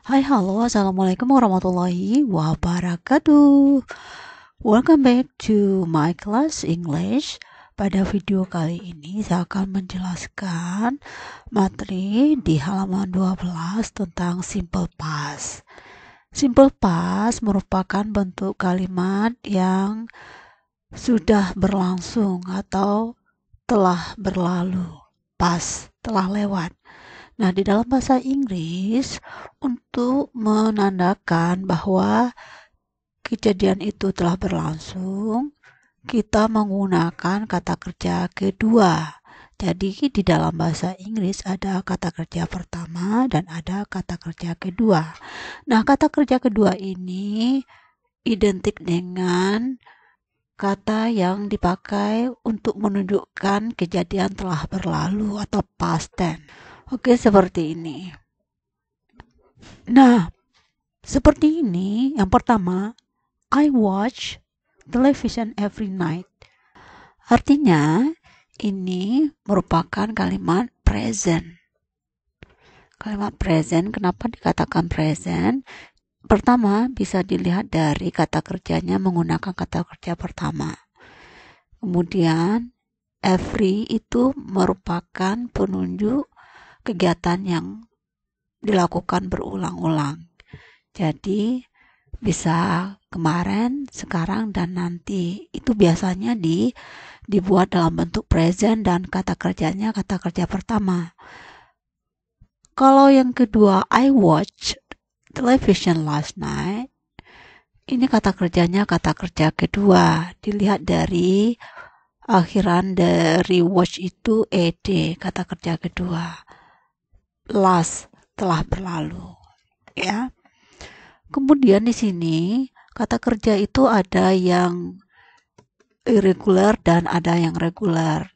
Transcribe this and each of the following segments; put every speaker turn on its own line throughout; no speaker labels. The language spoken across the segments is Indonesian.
Hai halo assalamualaikum warahmatullahi wabarakatuh Welcome back to my class English Pada video kali ini saya akan menjelaskan materi di halaman 12 tentang simple past Simple past merupakan bentuk kalimat yang sudah berlangsung atau telah berlalu Past telah lewat Nah, di dalam bahasa Inggris untuk menandakan bahwa kejadian itu telah berlangsung, kita menggunakan kata kerja kedua. Jadi di dalam bahasa Inggris ada kata kerja pertama dan ada kata kerja kedua. Nah, kata kerja kedua ini identik dengan kata yang dipakai untuk menunjukkan kejadian telah berlalu atau past tense. Oke, seperti ini. Nah, seperti ini. Yang pertama, I watch television every night. Artinya, ini merupakan kalimat present. Kalimat present, kenapa dikatakan present? Pertama, bisa dilihat dari kata kerjanya menggunakan kata kerja pertama. Kemudian, every itu merupakan penunjuk kegiatan yang dilakukan berulang-ulang. Jadi bisa kemarin, sekarang dan nanti. Itu biasanya di dibuat dalam bentuk present dan kata kerjanya kata kerja pertama. Kalau yang kedua I watch television last night. Ini kata kerjanya kata kerja kedua. Dilihat dari akhiran dari watch itu ed kata kerja kedua last telah berlalu ya kemudian di sini kata kerja itu ada yang irregular dan ada yang regular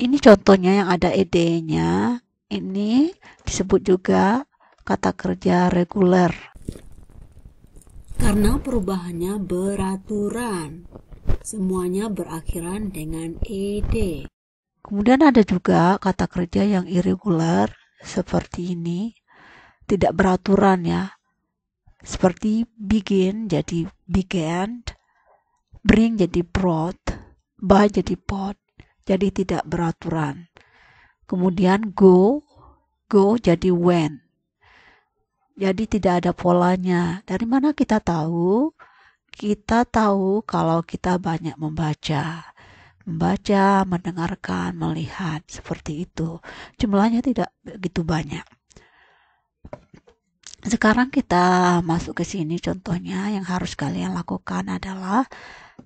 ini contohnya yang ada ed-nya ini disebut juga kata kerja reguler karena perubahannya beraturan semuanya berakhiran dengan ed kemudian ada juga kata kerja yang irregular seperti ini tidak beraturan ya seperti begin jadi began bring jadi brought buy jadi bought jadi tidak beraturan kemudian go go jadi when jadi tidak ada polanya dari mana kita tahu kita tahu kalau kita banyak membaca membaca, mendengarkan, melihat, seperti itu. Jumlahnya tidak begitu banyak. Sekarang kita masuk ke sini contohnya yang harus kalian lakukan adalah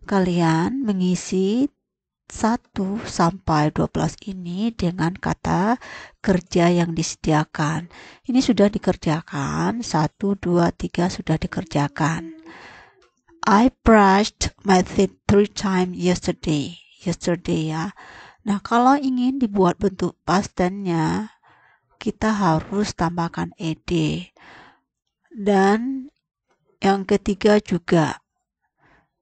kalian mengisi 1 sampai 12 ini dengan kata kerja yang disediakan. Ini sudah dikerjakan, 1 2 3 sudah dikerjakan. I brushed my teeth three times yesterday yesterday ya. Nah, kalau ingin dibuat bentuk past tense-nya, kita harus tambahkan ed. Dan yang ketiga juga.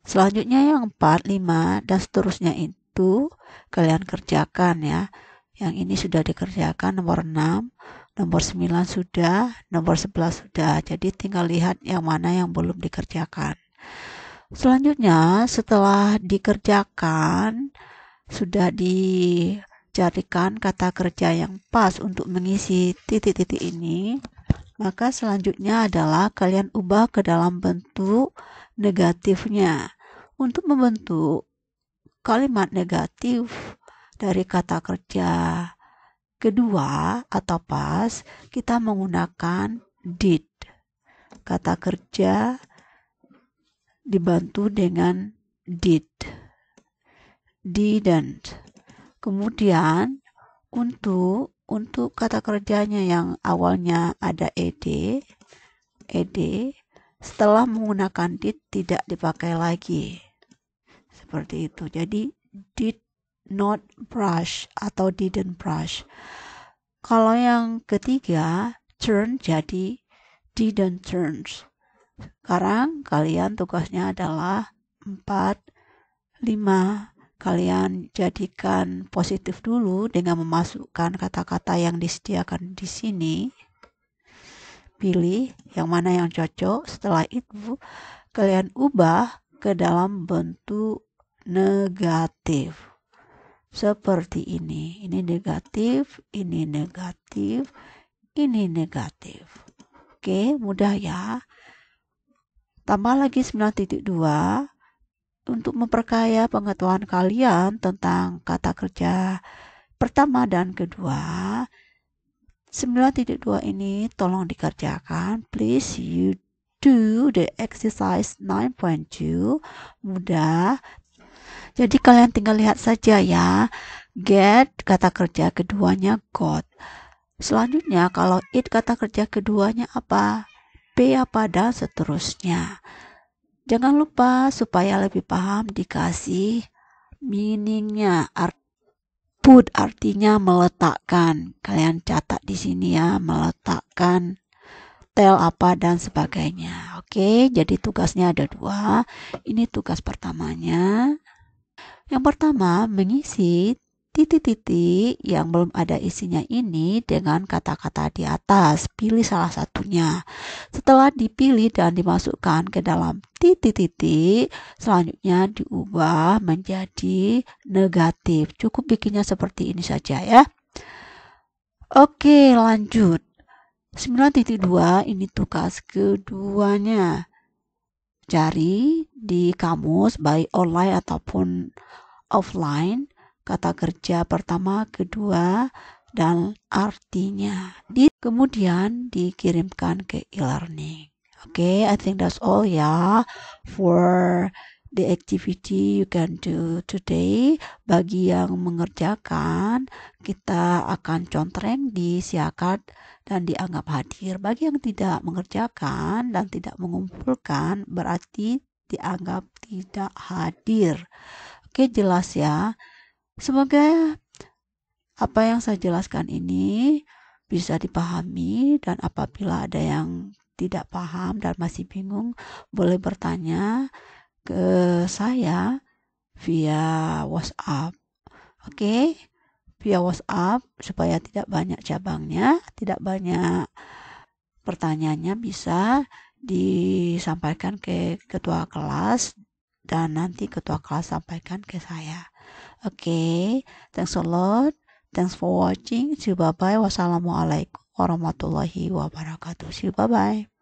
Selanjutnya yang 4, 5, dan seterusnya itu kalian kerjakan ya. Yang ini sudah dikerjakan nomor 6, nomor 9 sudah, nomor 11 sudah. Jadi tinggal lihat yang mana yang belum dikerjakan. Selanjutnya, setelah dikerjakan, sudah dicarikan kata kerja yang pas untuk mengisi titik-titik ini, maka selanjutnya adalah kalian ubah ke dalam bentuk negatifnya. Untuk membentuk kalimat negatif dari kata kerja kedua atau pas, kita menggunakan did. Kata kerja dibantu dengan did didn't kemudian untuk untuk kata kerjanya yang awalnya ada ed ed setelah menggunakan did tidak dipakai lagi seperti itu jadi did not brush atau didn't brush kalau yang ketiga turn jadi didn't turn sekarang kalian tugasnya adalah 4 5 kalian jadikan positif dulu dengan memasukkan kata-kata yang disediakan di sini. Pilih yang mana yang cocok. Setelah itu, kalian ubah ke dalam bentuk negatif. Seperti ini. Ini negatif, ini negatif, ini negatif. Oke, mudah ya. Tambah lagi 9.2 untuk memperkaya pengetahuan kalian tentang kata kerja pertama dan kedua. 9.2 ini tolong dikerjakan. Please you do the exercise 9.2. Mudah. Jadi kalian tinggal lihat saja ya. Get kata kerja keduanya got. Selanjutnya kalau it kata kerja keduanya apa? apa dan seterusnya. Jangan lupa supaya lebih paham dikasih meaningnya art put artinya meletakkan. Kalian catat di sini ya, meletakkan tel apa dan sebagainya. Oke, jadi tugasnya ada dua. Ini tugas pertamanya. Yang pertama, mengisi titik-titik yang belum ada isinya ini dengan kata-kata di atas. Pilih salah satunya. Setelah dipilih dan dimasukkan ke dalam titik-titik, selanjutnya diubah menjadi negatif. Cukup bikinnya seperti ini saja ya. Oke, lanjut. 9.2 ini tugas keduanya. Cari di kamus baik online ataupun offline kata kerja pertama, kedua, dan artinya. Di, kemudian dikirimkan ke e-learning. Oke, okay, I think that's all ya for the activity you can do today. Bagi yang mengerjakan, kita akan contreng di siakat dan dianggap hadir. Bagi yang tidak mengerjakan dan tidak mengumpulkan, berarti dianggap tidak hadir. Oke, jelas ya. Semoga apa yang saya jelaskan ini bisa dipahami dan apabila ada yang tidak paham dan masih bingung boleh bertanya ke saya via WhatsApp. Oke, via WhatsApp supaya tidak banyak cabangnya, tidak banyak pertanyaannya bisa disampaikan ke ketua kelas dan nanti ketua kelas sampaikan ke saya. Oke, okay. thanks a lot. Thanks for watching. See you bye-bye. Wassalamualaikum warahmatullahi wabarakatuh. See you bye-bye.